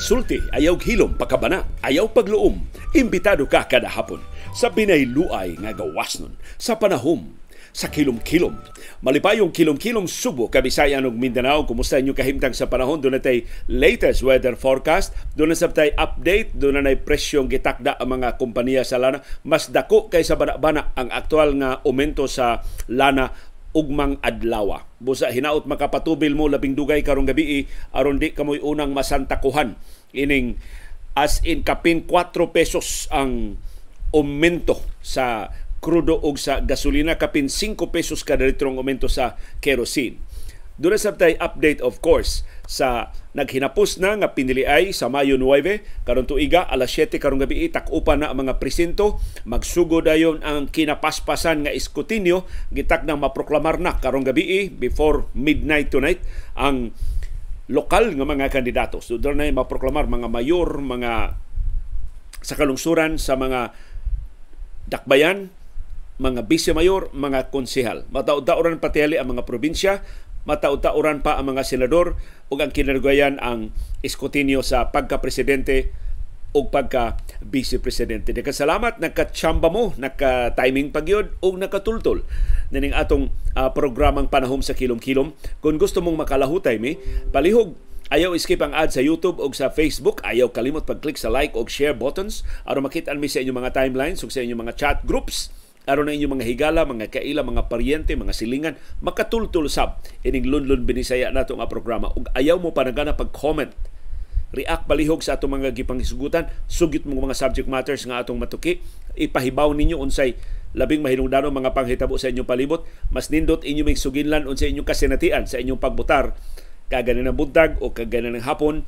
sulti, ayaw hilom, pagkabana, ayaw pagluom, imbitado ka kada hapon sa binayluay nga gawas nun, sa panahom, sa kilom-kilom. Malipayong kilom-kilom subo, kabisayan og Mindanao. Kumusta inyo kahimtang sa panahon? Doon tay latest weather forecast. Doon sa tay update. Doon na presyong gitakda ang mga kompanya sa lana. Mas dako kaysa bana-bana ang aktual nga aumento sa lana ugmang adlaw. Busa hinaot makapatubil mo labing dugay karong gabi eh, aron di kamoy unang masantakuhan ining as in kapin 4 pesos ang aumento sa krudo ug sa gasolina kapin 5 pesos kada litro ang aumento sa kerosene. Dura sa update of course sa naghinapos na nga piniliay sa Mayo 9 karon tuiga alas 7 karong gabi takupan na ang mga presinto magsugo dayon ang kinapaspasan nga iskutinyo gitak nang maproklamar na karong gabi eh, before midnight tonight ang lokal nga mga kandidato so doon na maproklamar mga mayor mga sa kalungsuran sa mga dakbayan mga vice mayor, mga konsehal. Mataod-taoran patihali ang mga probinsya, matauta-uran pa ang mga senador ug ang kinarugyan ang iskutinyo sa pagka-presidente ug pagka vice presidente. Nagkasalamat nagkatsamba mo, nagka-timing pagyod ug nakatultol ning atong uh, programang panahom sa kilom-kilom. Kung gusto mong makalahutay mi, palihog Ayaw skip ang ad sa YouTube o sa Facebook. Ayaw kalimot pag-click sa like o share buttons aron makita mi sa inyong mga timelines ug sa inyong mga chat groups aron na inyong mga higala, mga kaila, mga paryente, mga silingan, makatultul sab ining lunlun binisaya nato nga programa ug ayaw mo pa nagana pag-comment react balihog sa atong mga gipanghisgutan sugit mo mga subject matters nga atong matuki ipahibaw ninyo unsay labing mahinungdanon mga panghitabo sa inyong palibot mas nindot inyo may suginlan unsay inyong kasinatian sa inyong pagbutar kaganan ng buntag o kaganan ng hapon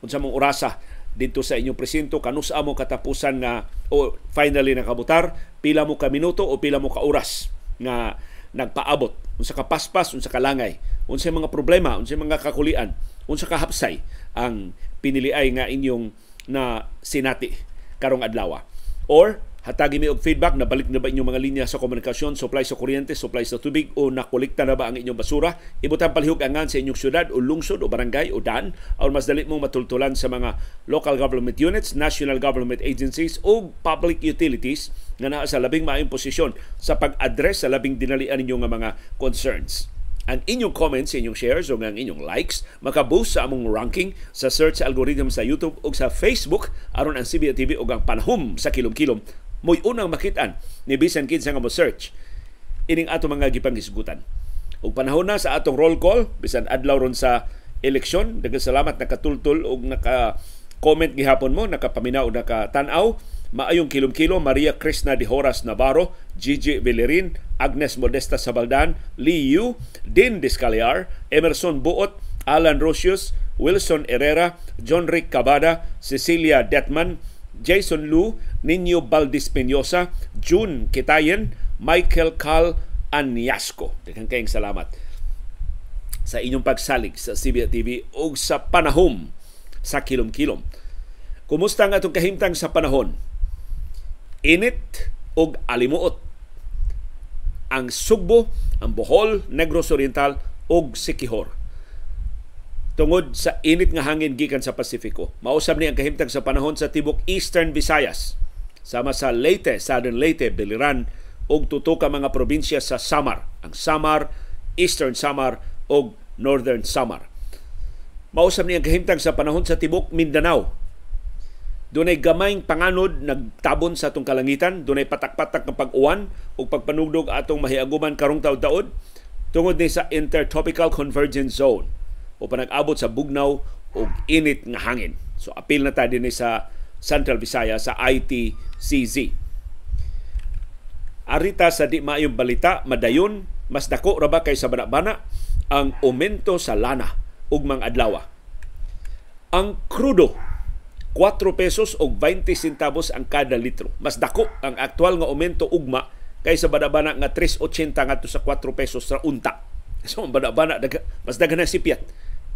unsa mong orasa dito sa inyong presinto kanusa mo katapusan nga o finally nakabutar pila mo ka minuto o pila mo ka oras nga nagpaabot unsa ka paspas unsa ka langay unsa mga problema unsa mga kakulian unsa ka hapsay ang piniliay nga inyong na sinati karong adlaw or Hatagi mi og feedback na balik na ba inyong mga linya sa komunikasyon, supply sa kuryente, supply sa tubig o nakolekta na ba ang inyong basura? Ibutang palihog angan sa inyong syudad o lungsod o barangay o daan aron mas dali mong matultulan sa mga local government units, national government agencies o public utilities nga naa sa labing maayong posisyon sa pag-address sa labing dinalian ninyo nga mga concerns ang inyong comments, inyong shares o ang inyong likes makaboost sa among ranking sa search algorithm sa YouTube o sa Facebook aron ang TV o ang panahom sa kilom-kilom mo'y unang makitaan ni bisan kinsa nga mo search ining ato mga gipangisgutan. Ug panahon na sa atong roll call bisan adlaw ron sa eleksyon, daghang salamat nakatultol og naka comment gihapon mo, nakapaminaw naka tan-aw. Maayong kilom-kilo, Maria Krishna de Horas Navarro, Gigi Villerin, Agnes Modesta Sabaldan, Lee Yu, Din Discaliar, Emerson Buot, Alan Rosius, Wilson Herrera, John Rick Cabada, Cecilia Detman, Jason Liu, Nino Valdis Peñosa, June Kitayen, Michael Cal Anyasco. Daghang kayong salamat sa inyong pagsalig sa CBTV TV o sa panahon sa kilom-kilom. Kumusta nga itong kahimtang sa panahon? Init o alimuot? Ang Sugbo, ang Bohol, Negros Oriental o Sikihor tungod sa init nga hangin gikan sa Pasifiko. Mausab ni ang kahimtang sa panahon sa tibok Eastern Visayas sama sa Leyte, Southern Leyte, Biliran og tuto ka mga probinsya sa Samar, ang Samar, Eastern Samar og Northern Samar. Mausab ni ang kahimtang sa panahon sa tibok Mindanao. Dunay gamayng panganod nagtabon sa atong kalangitan, dunay patak-patak nga pag-uwan ug pagpanugdog atong mahiaguman karong taud-taod tungod ni sa Intertropical Convergence Zone o panag-abot sa bugnaw o init nga hangin. So apil na ta dinhi sa Central Visayas sa ITCZ. Arita sa di maayong balita, madayon, mas dako ra ba kay sa banabana ang aumento sa lana ug mga adlaw. Ang krudo 4 pesos og 20 centavos ang kada litro. Mas dako ang aktual nga aumento ugma kaysa banabana nga 3.80 ngadto sa 4 pesos ra unta. So ang banabana mas daghan na sipyat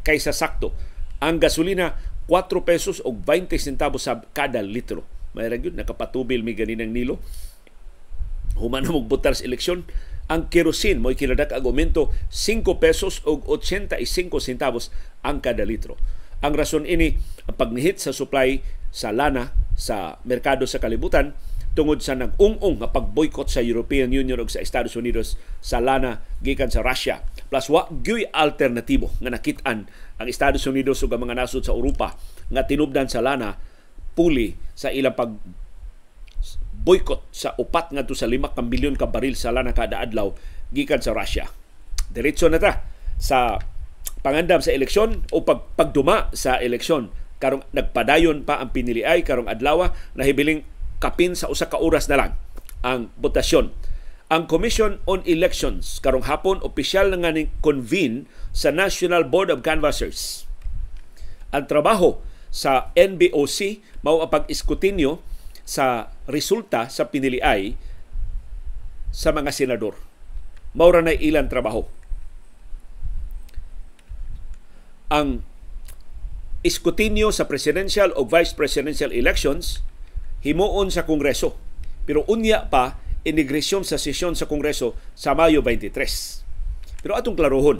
kaysa sakto. Ang gasolina 4 pesos og 20 centavos sa kada litro. Mayra gyud nakapatubil mi ganinang nilo. Human mo butar sa eleksyon, ang kerosene mo kinadak agumento 5 pesos og 85 centavos ang kada litro. Ang rason ini ang pagnihit sa supply sa lana sa merkado sa kalibutan tungod sa nag-ung-ung nga pag-boycott sa European Union ug sa Estados Unidos sa lana gikan sa Russia Plus wa gyoy alternatibo nga nakit-an ang Estados Unidos ug mga nasod sa Europa nga tinubdan sa lana puli sa ilang pag boycott sa upat ngadto sa 5 ka milyon ka baril sa lana kada adlaw gikan sa Russia. Diretso na ta sa pangandam sa eleksyon o pag, pagduma sa eleksyon karong nagpadayon pa ang pinili ay karong adlaw na hibiling kapin sa usa ka oras na lang ang botasyon ang Commission on Elections karong hapon opisyal na nga ni convene sa National Board of Canvassers. Ang trabaho sa NBOC mao ang pag-iskutinyo sa resulta sa piniliay sa mga senador. Maura na ilang trabaho. Ang iskutinyo sa presidential o vice presidential elections himuon sa Kongreso. Pero unya pa inigresyon sa sesyon sa Kongreso sa Mayo 23. Pero atong klarohon,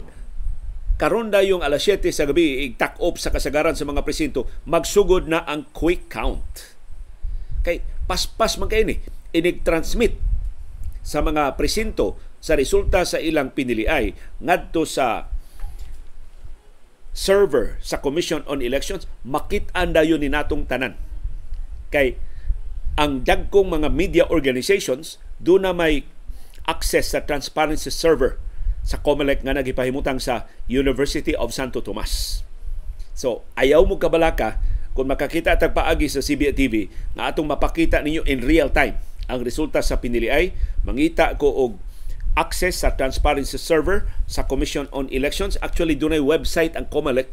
karon yung alas 7 sa gabi igtak-op sa kasagaran sa mga presinto, magsugod na ang quick count. Kay paspas man kay ni inig-transmit sa mga presinto sa resulta sa ilang piniliay ngadto sa server sa Commission on Elections makita an dayon ni natong tanan kay ang dagkong mga media organizations doon na may access sa transparency server sa COMELEC nga nagipahimutang sa University of Santo Tomas. So, ayaw mo kabalaka kung makakita at paagi sa CBTV na atong mapakita ninyo in real time ang resulta sa pinili ay mangita ko og access sa transparency server sa Commission on Elections. Actually, dunay website ang COMELEC,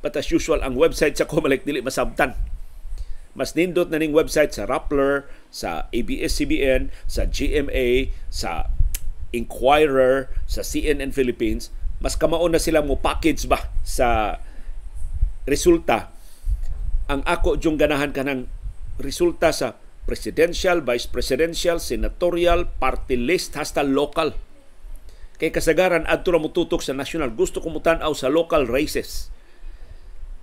but as usual, ang website sa COMELEC dili masabtan. Mas nindot na ning website sa Rappler, sa ABS-CBN, sa GMA, sa Inquirer, sa CNN Philippines, mas kamao na sila mo package ba sa resulta ang ako jung ganahan kanang resulta sa presidential, vice presidential, senatorial, party list hasta local. Kay kasagaran adto ra mututok sa national gusto ko mutan-aw sa local races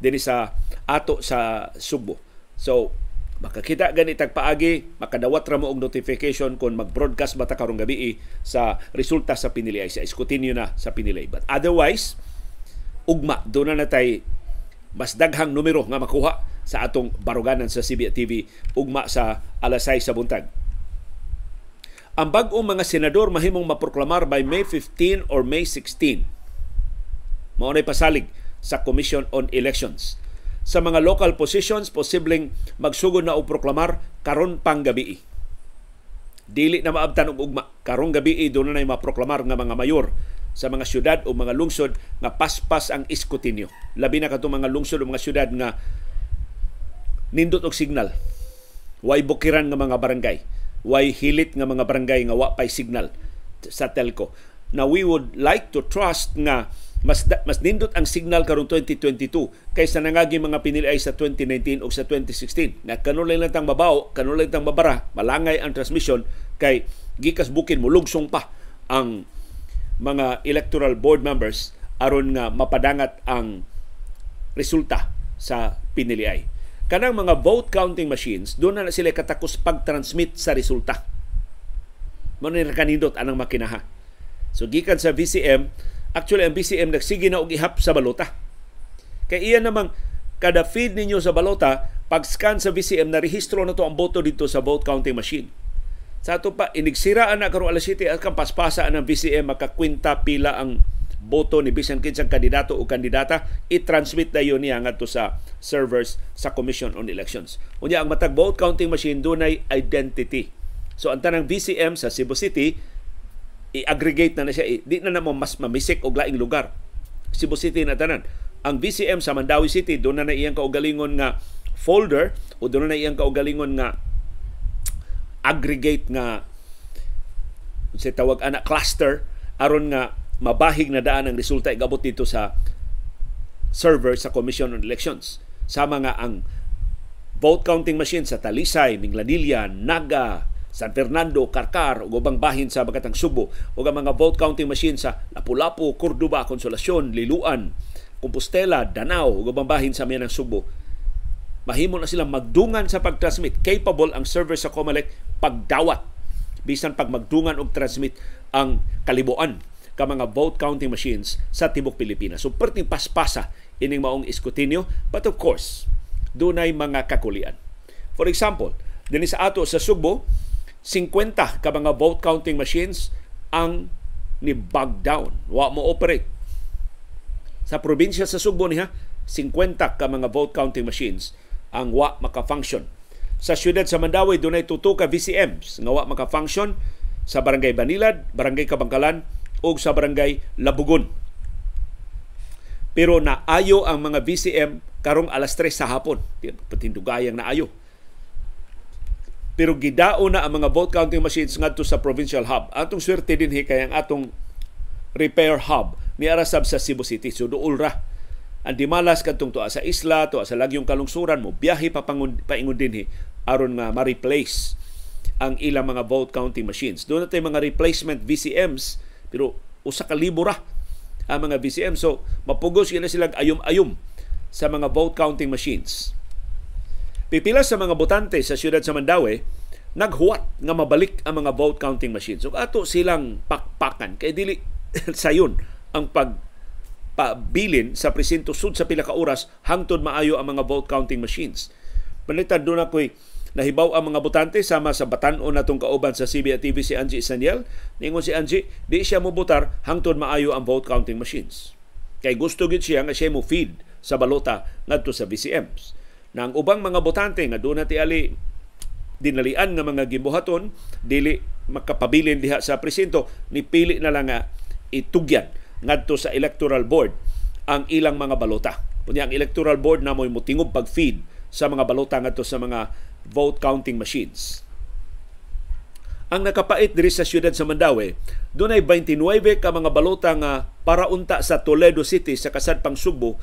dinhi sa ato sa Subo. So makakita gani tagpaagi makadawat ra mo og notification kon mag-broadcast ba ta karong gabi eh, sa resulta sa pinili sa iskutinyo na sa pinili but otherwise ugma do na natay mas daghang numero nga makuha sa atong baruganan sa CBA ugma sa alas 6 sa buntag ang bag-ong mga senador mahimong maproklamar by May 15 or May 16 mao nay pasalig sa Commission on Elections sa mga local positions posibleng magsugod na og proklamar karon pang gabi. Dili na maabtan og ugma karong gabi do na nay maproklamar nga mga mayor sa mga syudad o mga lungsod nga paspas ang iskutinyo. Labi na katong mga lungsod o mga syudad nga nindot og signal. Way bukiran nga mga barangay, way hilit nga mga barangay nga wa pay signal sa telco. Now we would like to trust nga mas da, mas nindot ang signal karon 2022 kaysa nangagi mga pinilay sa 2019 o sa 2016 na kanulay lang tang mabaw kanulay tang mabara malangay ang transmission kay gikas bukin mo lugsong pa ang mga electoral board members aron nga mapadangat ang resulta sa piniliay kanang mga vote counting machines doon na, na sila katakos pag-transmit sa resulta mo ni anang makinaha so gikan sa VCM Actually, ang BCM nagsige na og ihap sa balota. Kay iya namang kada feed ninyo sa balota, pag-scan sa BCM, narehistro na to ang boto dito sa vote counting machine. Sa ato pa, inigsiraan na karong alas 7 at kang paspasaan ng BCM, makakwinta pila ang boto ni bisan kinsang kandidato o kandidata i-transmit na yun niya ngadto sa servers sa Commission on Elections. Unya ang matag vote counting machine dunay identity. So ang tanang BCM sa Cebu City i-aggregate na na siya, i- di na naman mas mamisik og laing lugar. Cebu City na tanan. Ang BCM sa Mandawi City, doon na na iyang kaugalingon nga folder o doon na iyang kaugalingon nga aggregate nga sa tawag ana cluster aron nga mabahig na daan ang resulta igabot dito sa server sa Commission on Elections sama nga ang vote counting machine sa Talisay, Minglanilla, Naga, San Fernando, Karkar ug ubang bahin sa Bagatang Subo ug ang mga vote counting machine sa Lapu-Lapu, Cordoba, Consolacion, Liluan, Compostela, Danao ug ubang bahin sa Mianang Subo mahimo na silang magdungan sa pag-transmit. capable ang server sa COMELEC pagdawat bisan pag magdungan og transmit ang kalibuan ka mga vote counting machines sa tibok Pilipinas. So perting paspasa ining maong iskutinyo but of course dunay mga kakulian. For example, dinhi sa ato sa Subo 50 ka mga vote counting machines ang ni bug down, wa mo operate. Sa probinsya sa Subo niya, 50 ka mga vote counting machines ang wa maka-function. Sa siyudad sa Mandawi dunay tuto ka VCMs nga wa maka-function sa barangay Banilad, barangay Kabangkalan ug sa barangay Labugon. Pero naayo ang mga VCM karong alas 3 sa hapon. Patindugayang naayo pero gidaon na ang mga vote counting machines ngadto sa provincial hub. Atong swerte din hi kay ang atong repair hub ni Arasab sa Cebu City. So duol ra ang dimalas kadtong tuwa sa isla, tuwa sa lagyong kalungsuran mo, biyahe pa paingon din hi aron nga ma-replace ang ilang mga vote counting machines. Doon natin mga replacement VCMs, pero usa ka libo ra ang mga VCM. So, mapugos yun na sila ayom-ayom sa mga vote counting machines. Pipila sa mga botante sa siyudad sa Mandawi naghuwat nga mabalik ang mga vote counting machines. Ug so, ato silang pakpakan kay dili sayon ang pag pabilin sa presinto sud sa pila ka oras hangtod maayo ang mga vote counting machines. Panita do na ako'y nahibaw ang mga botante sama sa batan-o natong kauban sa cba si Angie Saniel. Ningon si Angie, di siya mubotar hangtod maayo ang vote counting machines. Kay gusto gid siya nga siya mo feed sa balota ngadto sa VCMs na ang ubang mga botante nga doon ti ali dinalian nga mga gibuhaton dili makapabilin diha sa presinto ni pili na lang nga itugyan ngadto sa electoral board ang ilang mga balota kunya ang electoral board na moy mutingob pag feed sa mga balota ngadto sa mga vote counting machines ang nakapait diri sa siyudad sa Mandawi dunay 29 ka mga balota nga para unta sa Toledo City sa kasadpang Subo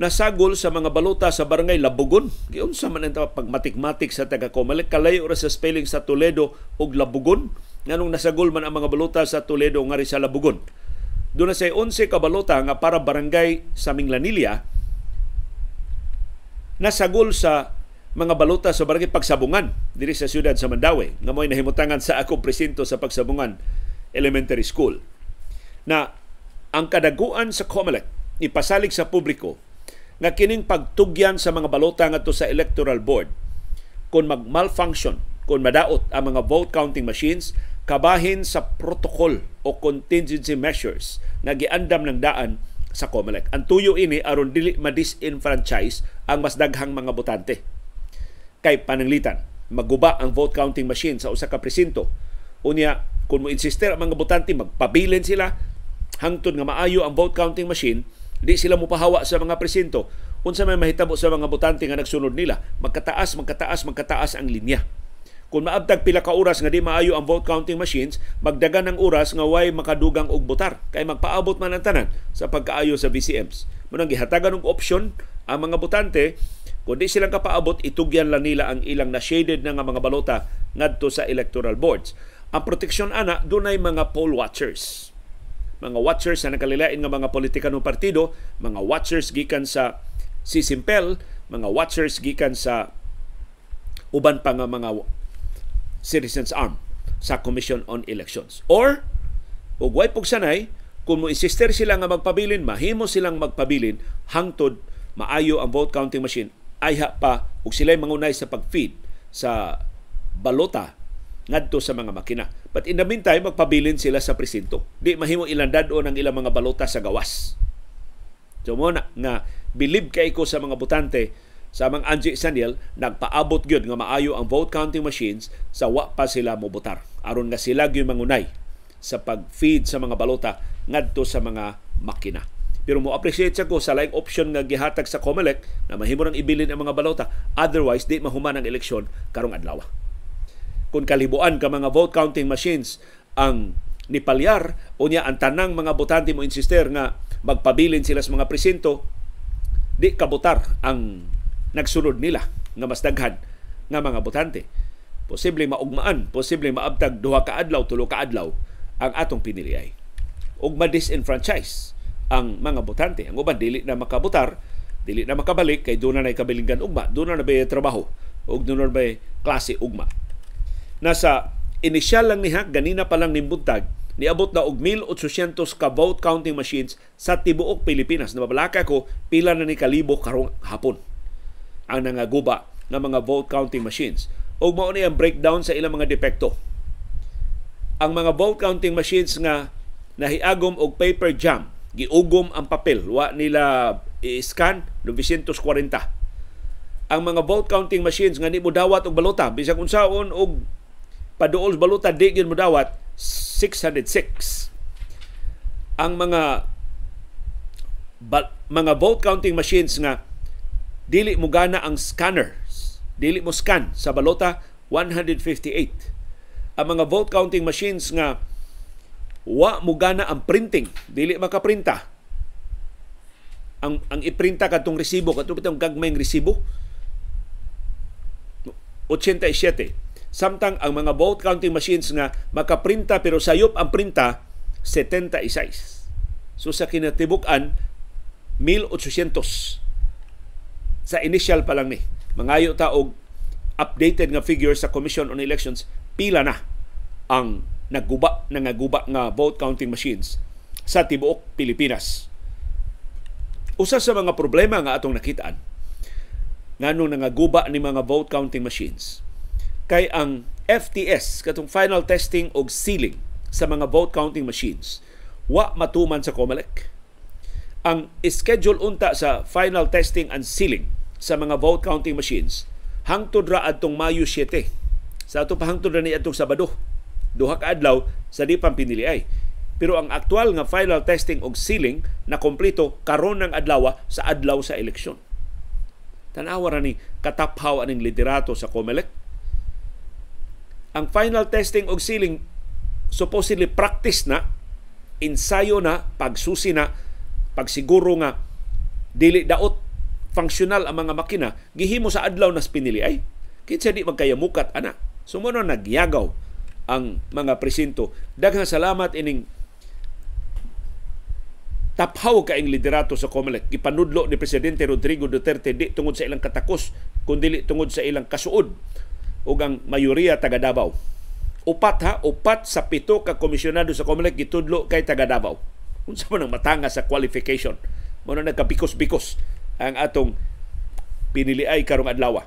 nasagol sa mga balota sa barangay Labugon. sa man ang pagmatikmatik sa taga Comelec kalayo ra sa spelling sa Toledo og Labugon nganong nasagol man ang mga balota sa Toledo nga sa Labugon. Doon na say 11 ka balota nga para barangay sa Minglanilla nasagol sa mga balota sa barangay Pagsabungan diri sa siyudad sa Mandawi nga mo'y nahimutangan sa ako presinto sa Pagsabungan Elementary School na ang kadaguan sa COMELEC ipasalig sa publiko nga kining pagtugyan sa mga balota ngadto sa electoral board kung mag-malfunction, kung madaot ang mga vote counting machines, kabahin sa protocol o contingency measures nga giandam ng daan sa COMELEC. Ang tuyo ini aron dili ma-disenfranchise ang mas daghang mga botante. Kay pananglitan, maguba ang vote counting machine sa usa ka presinto. Unya, kung mo insister ang mga botante magpabilin sila hangtod nga maayo ang vote counting machine, Di sila mupahawa sa mga presinto. Unsa may mahitabo sa mga botante nga nagsunod nila, magkataas, magkataas, magkataas ang linya. Kung maabtag pila ka oras nga di maayo ang vote counting machines, magdagan ang oras nga way makadugang og butar kay magpaabot man ang tanan sa pagkaayo sa VCMs. Munang gihatagan og option ang mga botante kung di silang kapaabot, itugyan lang nila ang ilang na-shaded nga mga balota ngadto sa electoral boards. Ang proteksyon ana dunay mga poll watchers mga watchers sa nakalilain nga mga politikanong partido, mga watchers gikan sa si Sisimpel, mga watchers gikan sa uban pa nga mga citizens arm sa Commission on Elections. Or, ug way pug sanay, kung mo insister sila nga magpabilin, mahimo silang magpabilin hangtod maayo ang vote counting machine ayha pa ug sila'y mangunay sa pag-feed sa balota ngadto sa mga makina. But in the meantime, magpabilin sila sa presinto. Di mahimo ilang dadon ang ilang mga balota sa gawas. So mo na, nga, believe kay ko sa mga butante sa mga Angie Saniel, nagpaabot gyud nga maayo ang vote counting machines sa wa pa sila mobotar. aron nga sila gyud mangunay sa pag-feed sa mga balota ngadto sa mga makina. Pero mo appreciate sa ko sa like option nga gihatag sa COMELEC na mahimo nang ibilin ang mga balota. Otherwise, di mahuman ang eleksyon karong adlaw kung kalibuan ka mga vote counting machines ang nipalyar o niya ang tanang mga botante mo insister nga magpabilin sila sa mga presinto di kabutar ang nagsunod nila nga mas daghan nga mga botante posible maugmaan posible maabtag duha ka adlaw tulo ka adlaw ang atong piniliay ug ma-disenfranchise ang mga botante ang uban dili na makabutar dili na makabalik kay doon na nay kabilingan ugma doon na bay trabaho ug doon na bay klase ugma nasa inisyal lang ni Hack, ganina pa lang nimbuntag niabot na og 1800 ka vote counting machines sa tibuok Pilipinas. Nababalaka ko pila na ni kalibo karong hapon ang nangaguba ng mga vote counting machines. O mao ni ang breakdown sa ilang mga depekto. Ang mga vote counting machines nga nahiagom og paper jam, giugom ang papel, wa nila i-scan 940. Ang mga vote counting machines nga ni mo dawat og balota bisag unsaon og paduol baluta di gyud mudawat, 606 ang mga ba, mga vote counting machines nga dili mo gana ang scanner dili mo scan sa balota 158 ang mga vote counting machines nga wa mo gana ang printing dili makaprinta ang ang iprinta kadtong resibo kadtong gagmayng resibo 87 Samtang ang mga vote counting machines nga makaprinta pero sayop ang printa, 76. So sa kinatibuk-an, 1,800 sa initial pa lang ni. Mangayo ta og updated nga figure sa Commission on Elections, pila na ang naguba na guba nga vote counting machines sa tibuok Pilipinas. Usa sa mga problema nga atong nakitaan nganong nangaguba ni mga vote counting machines kay ang FTS katong final testing og sealing sa mga vote counting machines wa matuman sa COMELEC. Ang schedule unta sa final testing and sealing sa mga vote counting machines hangtod ra adtong Mayo 7. Sa ato pahangtod ra ni atong Sabado. Duha ka adlaw sa di pampiniliay. Pero ang aktual nga final testing og sealing na kompleto karon ng adlaw sa adlaw sa eleksyon. Tanawa ra ni kataphaw aning liderato sa COMELEC ang final testing og sealing supposedly practice na ensayo na pagsusi na pagsiguro nga dili daot functional ang mga makina gihimo sa adlaw nas pinili ay kinsa di magkayamukat ana sumono nagyagaw ang mga presinto daghang salamat ining taphaw kaing liderato sa COMELEC gipanudlo ni presidente Rodrigo Duterte di tungod sa ilang katakos kundi tungod sa ilang kasuod ug ang mayoriya taga Davao. Upat ha, upat sa pito ka komisyonado sa COMELEC gitudlo kay taga Davao. Unsa man ang matanga sa qualification? Mo na nagkabikos-bikos ang atong pinili ay karong adlaw.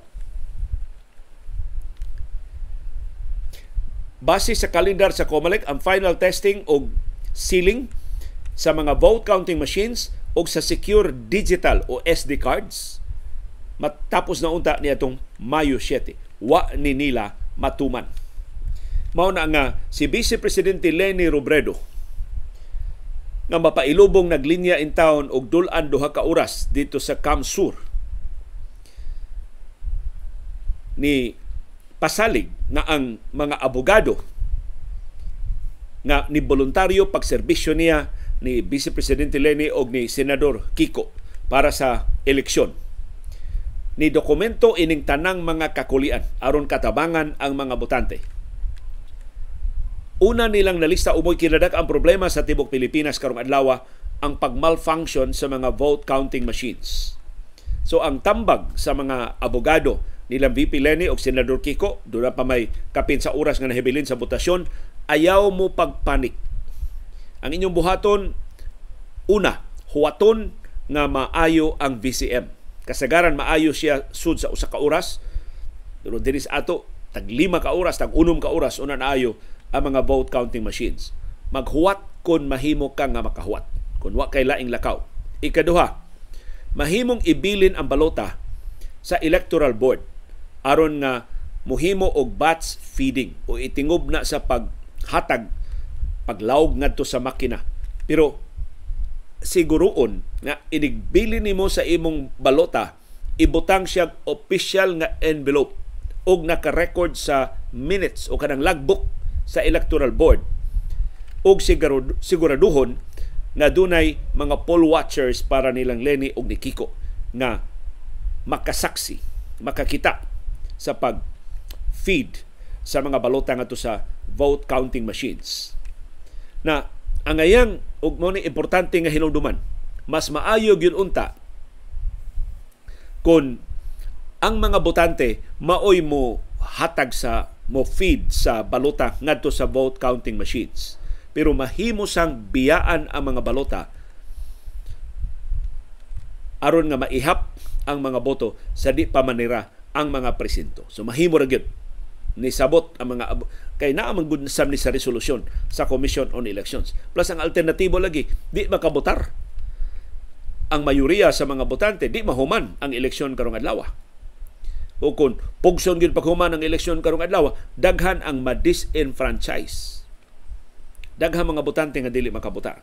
Base sa kalendar sa COMELEC, ang final testing o sealing sa mga vote counting machines o sa secure digital o SD cards matapos na unta niya itong Mayo 7 wa ni nila matuman. Mao na nga si Vice Presidente Leni Robredo nga mapailubong naglinya in town og dulan duha ka oras dito sa Kamsur ni pasalig na ang mga abogado nga ni voluntaryo pagserbisyo niya ni Vice Presidente Leni og ni Senador Kiko para sa eleksyon ni dokumento ining tanang mga kakulian aron katabangan ang mga botante. Una nilang nalista umoy kinadak ang problema sa tibok Pilipinas karong adlaw ang pagmalfunction sa mga vote counting machines. So ang tambag sa mga abogado nilang VP Lenny o Senador Kiko, doon pa may kapin sa oras nga nahibilin sa botasyon, ayaw mo pagpanik. Ang inyong buhaton, una, huwaton nga maayo ang VCM kasagaran maayo siya sud sa usa ka oras pero dinis ato tag lima ka oras tag unom ka oras una naayo ang mga vote counting machines maghuwat kon mahimo ka nga makahuwat kon wa kay laing lakaw ikaduha mahimong ibilin ang balota sa electoral board aron nga muhimo og batch feeding o itingob na sa paghatag paglawg ngadto sa makina pero siguroon nga inigbili nimo sa imong balota ibutang siya official nga envelope og naka-record sa minutes o kanang logbook sa electoral board og siguraduhon na dunay mga poll watchers para nilang Lenny og ni Kiko na makasaksi makakita sa pag feed sa mga balota ngadto sa vote counting machines na ang ayang ug mo ni importante nga hinungduman mas maayo gyud unta kun ang mga botante maoy mo hatag sa mo feed sa balota ngadto sa vote counting machines pero mahimo sang biyaan ang mga balota aron nga maihap ang mga boto sa di pa manira ang mga presinto. So mahimo ra gyud ni sabot ang mga kay naa man gud sam ni sa resolusyon sa Commission on Elections. Plus ang alternatibo lagi, di makabotar. Ang mayoriya sa mga botante di mahuman ang eleksyon karong adlaw. O kung pugson gid paghuman ang eleksyon karong adlaw, daghan ang ma-disenfranchise. Daghan mga botante nga dili makabotar.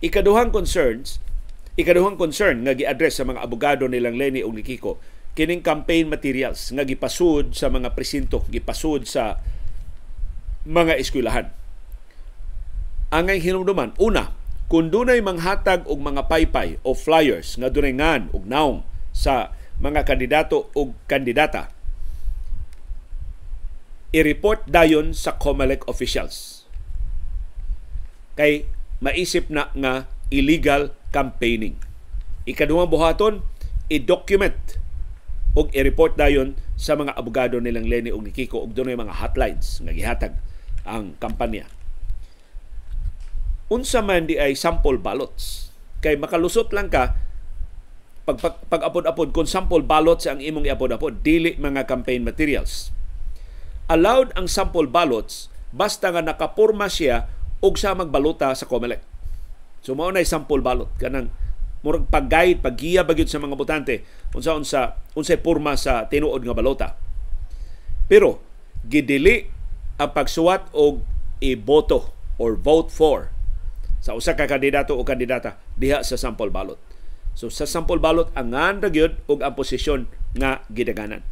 Ikaduhang concerns, ikaduhang concern nga gi-address sa mga abogado nilang Lenny ug ni Kiko, kining campaign materials nga gipasud sa mga presinto, gipasud sa mga eskwelahan. Ang hinumduman, una, kung dunay manghatag og mga paypay o flyers nga duringan og naong sa mga kandidato o kandidata, i-report dayon sa COMELEC officials. Kay maisip na nga illegal campaigning. Ikaduhang buhaton, i-document o i-report dayon sa mga abogado nilang Lenny og ni Kiko og dunay mga hotlines nga gihatag ang kampanya. Unsa man di ay sample ballots. Kay makalusot lang ka pag, pag, pag apod kung sample ballots ang imong iapod-apod, dili mga campaign materials. Allowed ang sample ballots basta nga nakapurma siya og sa magbalota sa COMELEC. So mao na sample ballot kanang murag pag-guide, paggiya ba sa mga botante unsa unsa unsay purma sa tinuod nga balota. Pero gidili ang pagsuwat og iboto or vote for sa usa ka kandidato o kandidata diha sa sample ballot. So sa sample ballot ang nga gyud og ang posisyon nga gidaganan.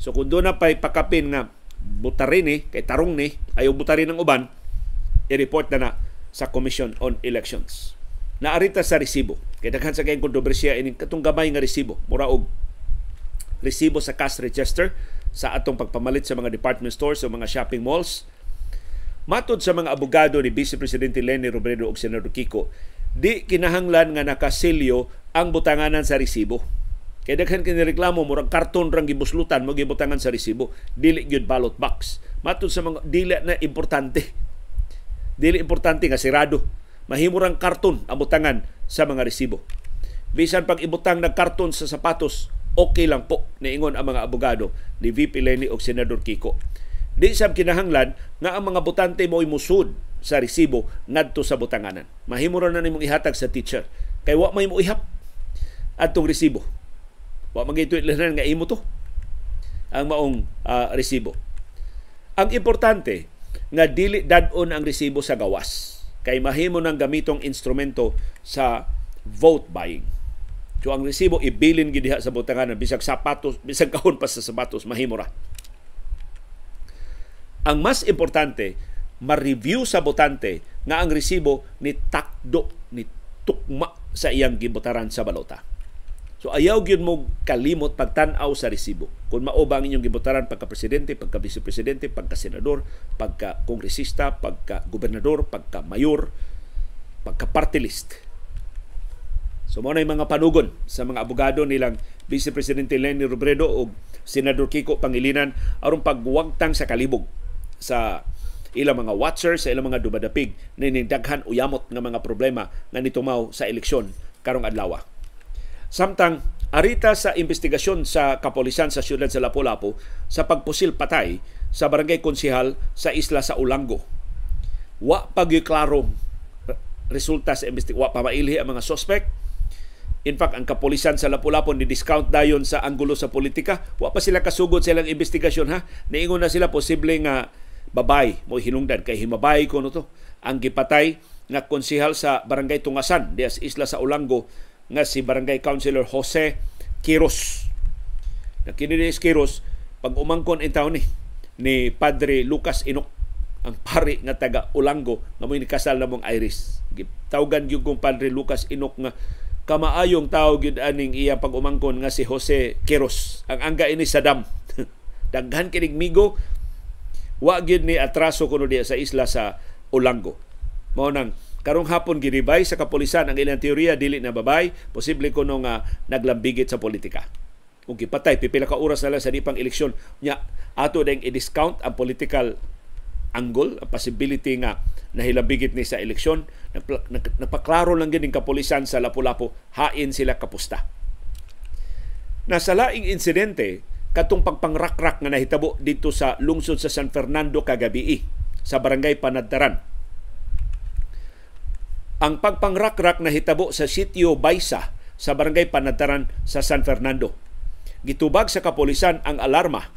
So kun do na pay pakapin nga butarin ni kay tarong ni ayo butarin ng uban, i-report na na sa Commission on Elections. Naarita sa resibo. Kay daghan sa kayong kontrobersiya ining katong gamay nga resibo mura og resibo sa cash register sa atong pagpamalit sa mga department stores o mga shopping malls. Matod sa mga abogado ni Vice Presidente Leni Robredo o Senador Kiko, di kinahanglan nga nakasilyo ang butanganan sa resibo. Kay daghan kini reklamo murag karton rang gibuslutan mo gibutangan sa resibo, dili gyud ballot box. Matod sa mga dili na importante. Dili importante nga sirado. rang karton ang butangan sa mga resibo. Bisan pag ibutang na karton sa sapatos, okay lang po niingon ang mga abogado ni VP Leni og Senador Kiko. Di sab kinahanglan nga ang mga butante mo'y musud sa resibo ngadto sa butanganan. Mahimo na nimong ihatag sa teacher kay wa may mo ihap adtong resibo. Wa magituit lang nga imo to ang maong uh, resibo. Ang importante nga dili dadon ang resibo sa gawas kay mahimo nang gamitong instrumento sa vote buying. So ang resibo ibilin gid sa butangan bisag sapatos, bisag kahon pa sa sapatos mahimura. Ang mas importante, ma-review sa botante na ang resibo ni takdo ni tukma sa iyang gibotaran sa balota. So ayaw gyud mo kalimot pagtan-aw sa resibo. Kung mao ba inyong gibotaran pagka presidente, pagka vice presidente, pagka senador, pagka kongresista, pagka gobernador, pagka mayor, pagka party list So mo mga panugon sa mga abogado nilang Vice Presidente Lenny Robredo o Senador Kiko Pangilinan aron pagwagtang sa kalibog sa ilang mga watchers sa ilang mga dumadapig ning daghan uyamot nga mga problema nga nitumaw sa eleksyon karong adlaw. Samtang arita sa investigasyon sa kapolisan sa siyudad sa Lapu-Lapu sa pagpusil patay sa barangay konsihal sa isla sa Ulango. Wa pagklarong resulta sa investigasyon. Wa pamailhi ang mga suspect In fact, ang kapulisan sa lapu lapu ni-discount dayon sa angulo sa politika. Wa pa sila kasugod sa ilang investigasyon ha. Niingon na sila posible nga babay mo hinungdan kay himabay ko no to ang gipatay nga konsihal sa Barangay Tungasan dias isla sa Ulango nga si Barangay Councilor Jose Quiros. Nakini ni Quiros pag umangkon in town ni, ni Padre Lucas Inok ang pari nga taga Ulango nga mo kasal na mong Iris. Tawgan gyud kong Padre Lucas Inok nga kamaayong tao gid aning iya pag-umangkon nga si Jose Quiros. Ang angga ini sa dam Daghan kining migo wa gid ni atraso kuno diya sa isla sa Ulango Mao nang karong hapon giribay sa kapulisan ang ilang teorya dili na babay, posible kuno nga naglambigit sa politika. Kung gipatay pipila ka oras na lang sa dipang eleksyon nya ato deng i-discount ang political angle, ang possibility nga nahilabigit ni sa eleksyon napaklaro lang gining kapulisan sa Lapu-Lapu hain sila kapusta na laing insidente katong pagpangrakrak nga nahitabo dito sa lungsod sa San Fernando kagabi eh, sa barangay Panadtaran ang pagpangrakrak na hitabo sa sitio Baisa sa barangay Panadtaran sa San Fernando gitubag sa kapulisan ang alarma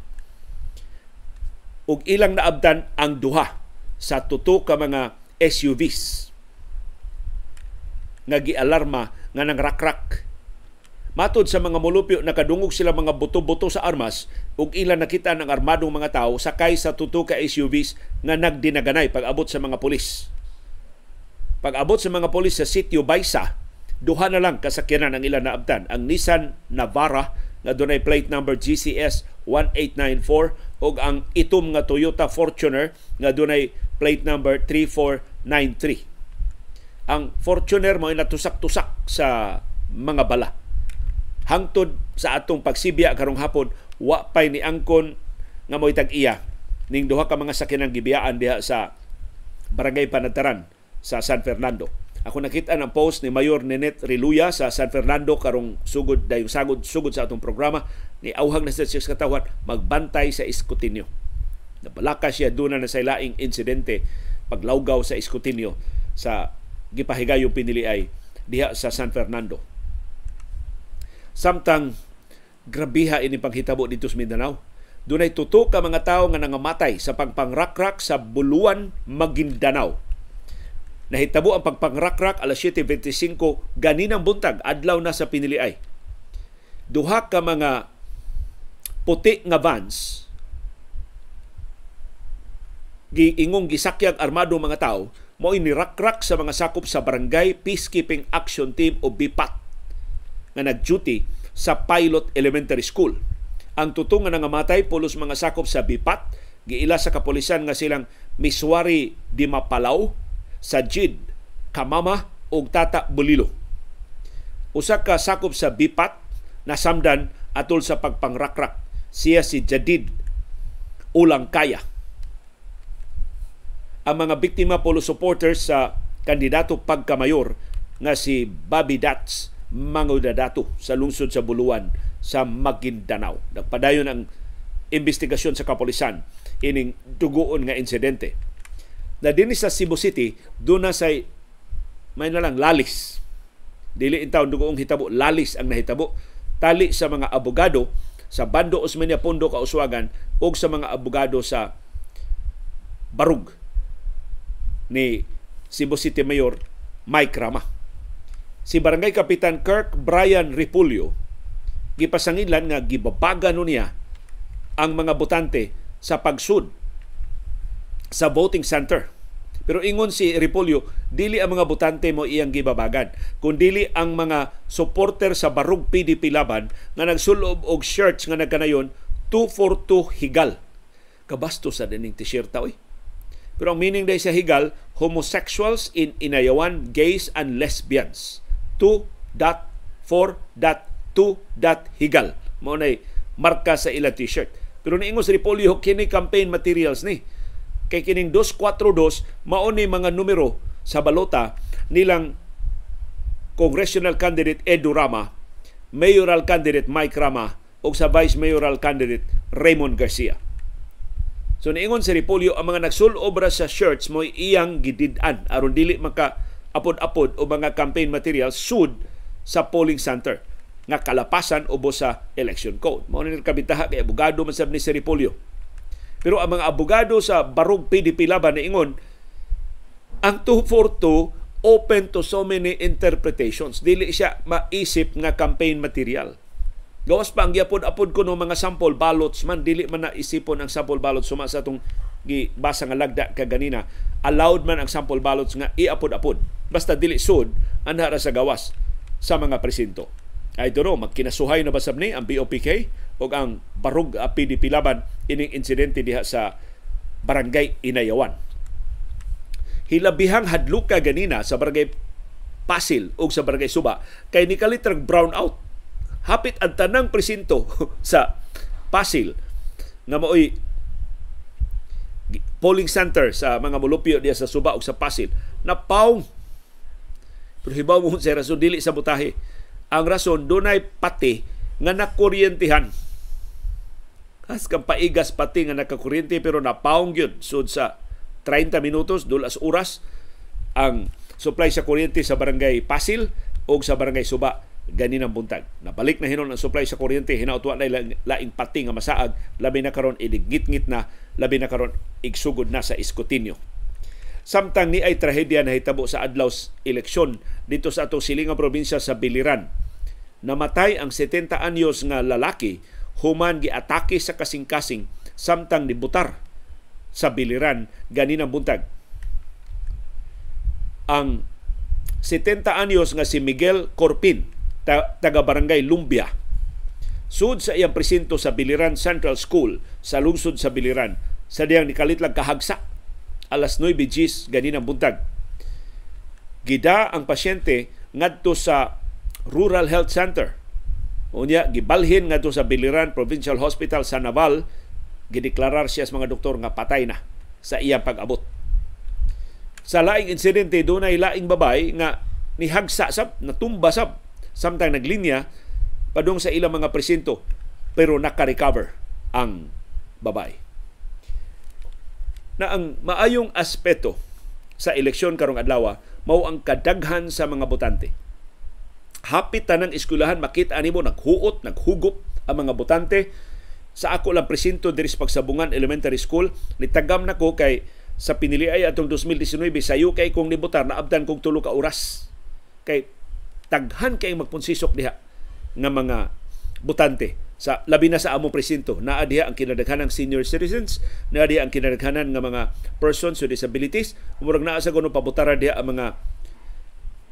ug ilang naabdan ang duha sa tuto ka mga SUVs nga gialarma nga nang rakrak. Matod sa mga mulupyo, nakadungog sila mga buto-buto sa armas ug ilan nakita ng armadong mga tao sakay sa tuto ka SUVs nga nagdinaganay pag-abot sa mga pulis. Pag-abot sa mga pulis sa sitio Baysa, duha na lang kasakyanan ang ilan naabtan, ang Nissan Navara nga dunay plate number GCS 1894 ug ang itom nga Toyota Fortuner nga dunay plate number 3493. Ang Fortuner mo ay natusak-tusak sa mga bala. Hangtod sa atong pagsibya karong hapon, wa pay ni angkon nga mo'y tag-iya ning duha ka mga sakyanan gibiyaan diha sa Barangay Panataran sa San Fernando. Ako nakita ng post ni Mayor Nenet Riluya sa San Fernando karong sugod dayong sagod sugod sa atong programa ni auhang na sa katawhan magbantay sa iskutinyo. Napalaka siya doon na sa ilaing insidente paglawgaw sa iskutinyo sa gipahigayong pinili ay diha sa San Fernando. Samtang grabiha ini panghitabo dito sa Mindanao. Dunay tuto ka mga tao nga nangamatay sa pagpangrakrak sa Buluan, Maguindanao. Nahitabo ang pagpangrakrak alas 7.25 ganinang buntag adlaw na sa piniliay. Duha ka mga puti nga vans giingong gisakyag armado mga tao ini rakrak sa mga sakop sa barangay peacekeeping action team o BIPAT nga nagduty sa Pilot Elementary School. Ang tutungan nga matay pulos mga sakop sa BIPAT giila sa kapulisan nga silang Miswari di Mapalaw, Sajid Kamama ug Tata Bulilo. Usa ka sakop sa BIPAT nasamdan atol sa pagpangrakrak siya si Jadid Ulang Kaya ang mga biktima polo supporters sa kandidato pagkamayor nga si Bobby Dats mangudadato sa lungsod sa Buluan sa Maguindanao. Nagpadayon ang investigasyon sa kapulisan ining dugoon nga insidente. Na dinhi sa Cebu City, doon na say may nalang lalis. Dili in taon dugoong hitabo, lalis ang nahitabo. Tali sa mga abogado sa Bando Osmeña Pondo Kauswagan o sa mga abogado sa Barug ni Cebu City Mayor Mike Rama. Si Barangay Kapitan Kirk Brian Ripulio gipasangilan nga gibabaga niya ang mga botante sa pagsud sa voting center. Pero ingon si Ripulio, dili ang mga botante mo iyang gibabagan, kundili ang mga supporter sa barug PDP laban nga nagsulob og shirts nga nagkanayon 242 higal. Kabastos sa dining t-shirt oy. Eh pero ang meaning day sa higal, homosexuals in inayawan, gays and lesbians. 2.4.2.higal. Mao nay marka sa ila t-shirt. Pero niingon sa Repolyo kini campaign materials ni. Kay kining 242 mao ni mga numero sa balota nilang congressional candidate Edu Rama, mayoral candidate Mike Rama ug sa vice mayoral candidate Raymond Garcia. So niingon si Ripolio ang mga nagsulob ra sa shirts mo'y iyang gididan aron dili maka apod-apod o mga campaign materials sud sa polling center nga kalapasan ubo sa election code. Mao ni kabitaha kay abogado man ni si Repolyo. Pero ang mga abogado sa Barug PDP laban niingon ang 242 open to so many interpretations. Dili siya maisip nga campaign material. Gawas pa ang gyapod-apod ko no mga sample ballots man dili man na isipon ang sample ballots suma sa tong gibasa nga lagda ka ganina. Allowed man ang sample ballots nga iapod-apod basta dili sud ang hara sa gawas sa mga presinto. I don't know, magkinasuhay na ba sab ni ang BOPK o ang Barug PDP laban ining insidente diha sa barangay Inayawan. Hilabihang hadlok ka ganina sa barangay Pasil o sa barangay Suba kay nikalitrag brown out hapit ang tanang presinto sa Pasil na maoy polling center sa mga mulupyo diya sa Suba ug sa Pasil na paong pero hibaw mo sa rason dili sa butahe ang rason dunay pati nga nakuryentehan has kang paigas pati nga nakakuryente pero napaong gyud sud sa 30 minutos dulas oras ang supply sa kuryente sa barangay Pasil o sa barangay Suba ganin ang buntag. Nabalik na hinon ang supply sa kuryente, hinautwa na laing pati nga masaag, labi na karon iligngit-ngit na, labi na karon igsugod na sa iskutinyo. Samtang ni ay trahedya na hitabo sa adlaw eleksyon dito sa atong silingang probinsya sa Biliran. Namatay ang 70 anyos nga lalaki human giatake sa kasing-kasing samtang nibutar sa Biliran ganin ang buntag. Ang 70 anyos nga si Miguel Corpin ta- taga-barangay Lumbia. Sud sa iyang presinto sa Biliran Central School sa lungsod sa Biliran sa diyang nikalitlag kahagsa alas 9 gis ang buntag. Gida ang pasyente ngadto sa Rural Health Center. Unya gibalhin ngadto sa Biliran Provincial Hospital sa Naval gideklarar siya sa mga doktor nga patay na sa iyang pag-abot. Sa laing insidente dunay laing babay nga nihagsa sab natumba sab samtang naglinya padung sa ilang mga presinto pero nakarecover ang babae. Na ang maayong aspeto sa eleksyon karong adlaw mao ang kadaghan sa mga botante. Hapit tanang eskulahan makita nimo naghuot, naghugop ang mga botante sa ako lang presinto diri sa Pagsabungan Elementary School nitagam nako kay sa pinili ay atong 2019 sayo kay kong nibotar na naabdan kong tulo ka oras kay Taghan kay magpunsisok diha nga mga butante sa labi na sa amo presinto naa diha ang kinadaghanang senior citizens naa diha ang kinadaghanan nga mga persons with disabilities murag naa sa kuno pabutara diha ang mga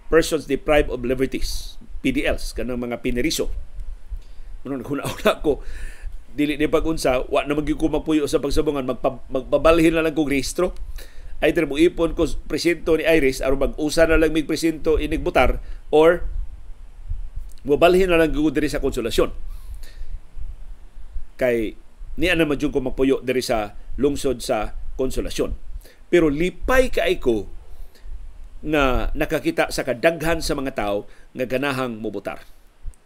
persons deprived of liberties PDLs kanang mga pineriso ano naghuna-una ko dili ni pagunsa wa na magigko magpuyo sa pagsabungan magpabalhin na lang kog rehistro ay mo ipon ko presinto ni Iris aron mag-usa na lang mig presinto inigbutar or mobalhin na lang gud diri sa konsolasyon kay niya na madjud ko mapuyo diri sa lungsod sa konsolasyon pero lipay kaay ko na nakakita sa kadaghan sa mga tao nga ganahang mubutar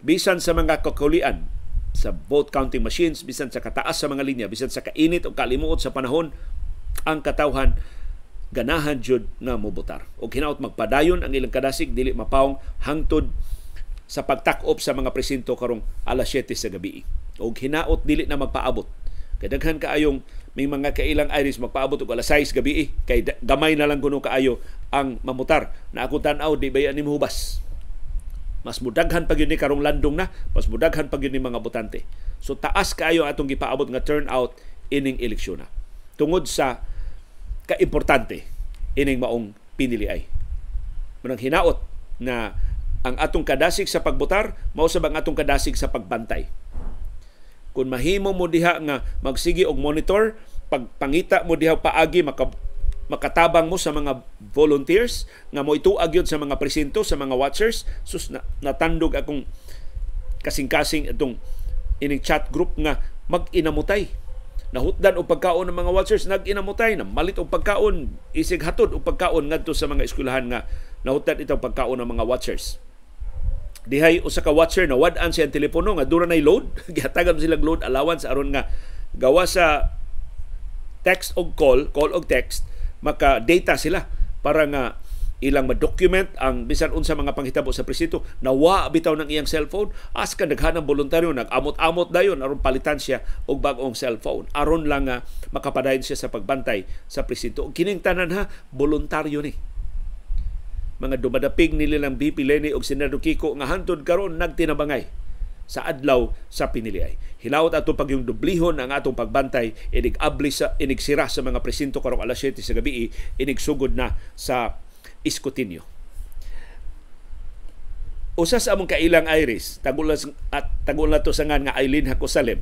bisan sa mga kakulian sa vote counting machines bisan sa kataas sa mga linya bisan sa kainit o kalimuot sa panahon ang katawhan ganahan jud nga mobotar og hinaut magpadayon ang ilang kadasig dili mapawong hangtod sa pagtakop sa mga presinto karong alas 7 sa gabi og hinaot dili na magpaabot Kadaghan kaayong may mga kailang iris magpaabot og alas 6 gabi kay gamay na lang kuno kaayo ang mamutar na ako tan-aw di ba anim hubas mas mudaghan pa ni karong landong na mas mudaghan pa ni mga botante so taas kaayo atong gipaabot nga turnout ining eleksyon na tungod sa kaimportante ining maong pinili ay. Manang hinaot na ang atong kadasig sa pagbotar mao sa ang atong kadasig sa pagbantay. Kung mahimo mo diha nga magsigi og monitor, pagpangita mo diha paagi maka makatabang mo sa mga volunteers nga mo ituag yun sa mga presinto, sa mga watchers, sus na, natandog akong kasing-kasing itong ining chat group nga mag-inamutay nahutdan og pagkaon ng mga watchers nag-inamutay na malit og pagkaon isig hatod og pagkaon ngadto sa mga eskulahan nga nahutdan itaw pagkaon ng mga watchers dihay usa ka watcher na wad-an siya telepono nga dura nay load gihatagan sila load allowance aron nga gawa sa text og call call og text maka data sila para nga ilang ma-document ang bisan unsa mga panghitabo sa presinto nawa bitaw ng iyang cellphone aska ka daghanang voluntaryo nagamot-amot dayon aron palitan siya og bag-ong cellphone aron lang uh, makapadayon siya sa pagbantay sa presinto kining tanan ha voluntaryo ni mga dumadapig nililang BP Leni og Senador Kiko nga hantod karon nagtinabangay sa adlaw sa piniliay. Hilawot ato pagyong dublihon ang atong pagbantay, inig-abli sa inigsira sa mga presinto karong alas 7 sa gabi, inigsugod na sa Iskutinyo. Usa sa among kailang Iris, tagulan at tagulan to sa nga nga Aileen Hakosalem.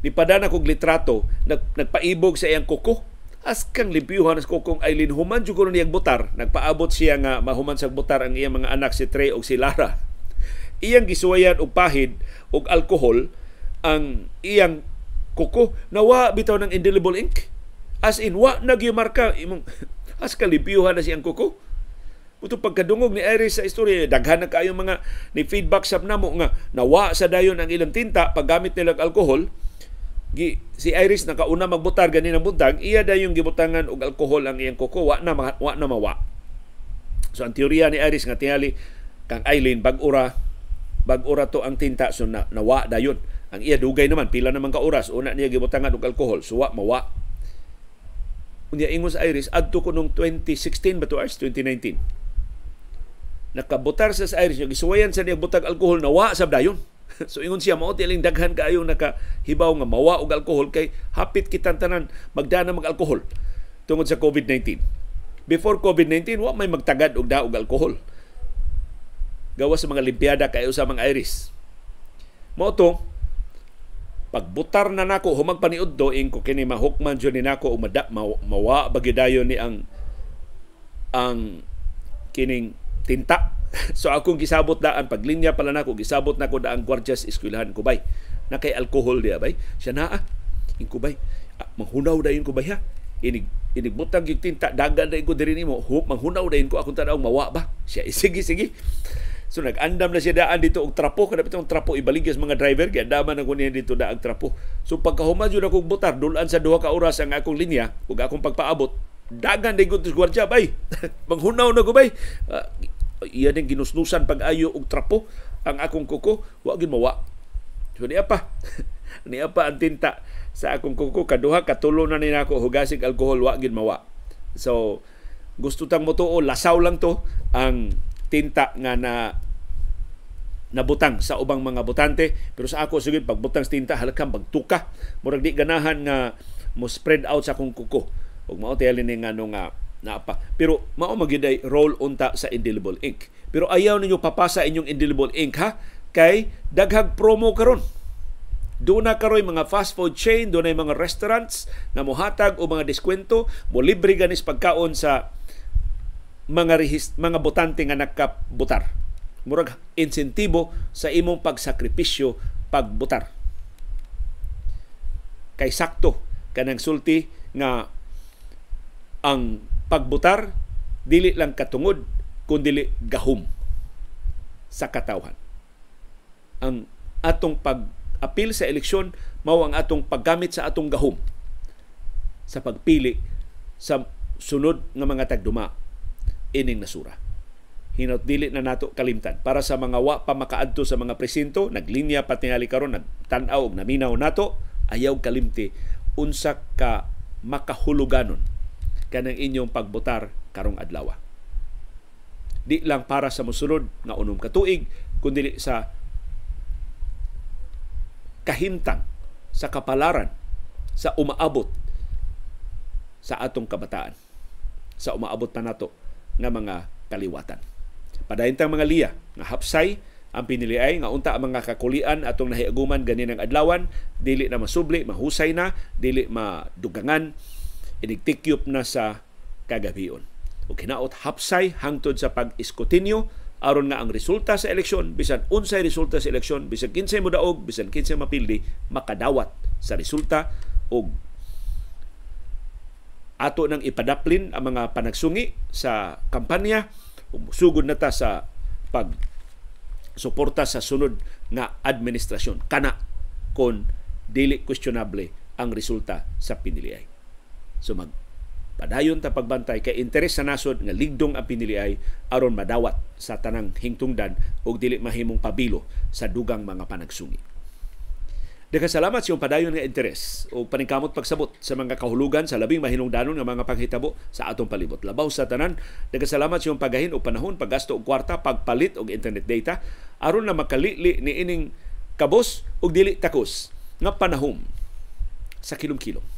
Nipadana kog litrato, nag, nagpaibog sa iyang kuko. As kang limpiyuhan sa kukong Eileen human jud niyang butar. Nagpaabot siya nga mahuman sa butar ang iyang mga anak si Trey og si Lara. Iyang gisuwayan og pahid og alcohol ang iyang kuko nawa bitaw ng indelible ink. As in, wa nagyumarka imong as kalibiyuhan na siyang kuko. Uto pagkadungog ni Iris sa istorya, daghan na kayo mga ni feedback sa namo nga nawa sa dayon ang ilang tinta paggamit nila alkohol. Gi, si Iris nakauna magbutar gani ng buntag, iya dayong gibutangan og alkohol ang iyang kuko wa na wa na mawa. So ang teorya ni Iris nga tingali kang Eileen bagura bagura to ang tinta so na, nawa dayon. Ang iya dugay naman pila naman ka oras una niya gibutangan og alkohol suwa so, mawa. Unya ingon sa Iris adto ko nung 2016 ba to 2019 nakabutar sa Irish nga gisuwayan sa niya butag alkohol na wa sab dayon so ingon siya mao tiling daghan kaayong nakahibaw nga mawa og alkohol kay hapit kitang tanan magdana mag alkohol tungod sa COVID-19 before COVID-19 wa may magtagad og daog alkohol gawas sa mga limpiyada kay sa mga Irish mao to pagbutar na nako humag paniud do ing ko kini mahukman jud ni nako o mawa, mawa bagidayo ni ang ang kining tinta. so akong gisabot daan paglinya pala na nako gisabot na nako daang ang sa eskwelahan ko bay. Na kay alcohol dia bay. Siya naa. Ah. Ing ko bay. Ah, manghunaw dayon ko bay ha. Inig inigbutang yung tinta dagan dayon ko diri nimo. Hup manghunaw dayon ko akong tanaw mawa ba. Siya sige sige. So nag-andam na siya daan dito og trapo kada pitong trapo ibaligya sa mga driver kay andaman na kunin dito ang trapo. So pagkahumadyo na kog butar dulan sa duha ka oras ang akong linya ug akong pagpaabot dagan day gud gwardiya bay. Manghunaw na ko bay. Uh, iya ning ginusnusan pag-ayo og trapo ang akong kuko wa gid mawa so niya pa niya pa ang tinta sa akong kuko kaduha katulo na ni nako hugasig alcohol wa gid mawa so gusto tang motuo lasaw lang to ang tinta nga na nabutang sa ubang mga botante pero sa ako sige pagbutang sa tinta halakang pagtuka murag di ganahan nga mo spread out sa akong kuko ug mao tayali ni nga nga na pa. Pero mao magiday roll unta sa indelible ink. Pero ayaw ninyo papasa inyong indelible ink ha kay daghag promo karon. Doon na karoy mga fast food chain, doon ay mga restaurants na mohatag o mga diskwento, mo libre ganis pagkaon sa mga rehist, mga botante nga nakabutar. Murag insentibo sa imong pagsakripisyo pagbutar. Kay sakto kanang sulti nga ang pagbutar dili lang katungod kundi gahom sa katawhan. Ang atong pag-apil sa eleksyon mao ang atong paggamit sa atong gahom sa pagpili sa sunod nga mga tagduma ining nasura. Hinot dili na nato kalimtan para sa mga wa pa makaadto sa mga presinto naglinya patingali karon nagtan-aw og naminaw nato ayaw kalimti unsa ka makahuluganon kanang inyong pagbotar karong adlaw. Di lang para sa musulod nga unom ka tuig kundi sa kahintang sa kapalaran sa umaabot sa atong kabataan sa umaabot pa nato nga mga kaliwatan. Padayintang mga liya nga hapsay ang piniliay nga unta ang mga kakulian atong nahiaguman ganin ang adlawan dili na masubli mahusay na dili madugangan inigtikyop na sa kagabion. O kinaot hapsay hangtod sa pag-iskutinyo aron nga ang resulta sa eleksyon bisan unsay resulta sa eleksyon bisan kinsay modaog bisan kinsay mapildi makadawat sa resulta og ato nang ipadaplin ang mga panagsungi sa kampanya sugod na ta sa pag suporta sa sunod nga administrasyon kana kon dili questionable ang resulta sa piniliay So mag padayon ta pagbantay kay interes sa nasod nga ligdong ang piniliay aron madawat sa tanang hingtungdan ug dili mahimong pabilo sa dugang mga panagsungi. Nagkasalamat sa iyong padayon nga interes o paningkamot pagsabot sa mga kahulugan sa labing mahinungdanon nga mga panghitabo sa atong palibot. Labaw sa tanan, nagkasalamat sa pagahin o panahon, paggasto og kwarta, pagpalit og internet data aron na makalili ni ining kabos og dili takos nga panahom sa kilom-kilom.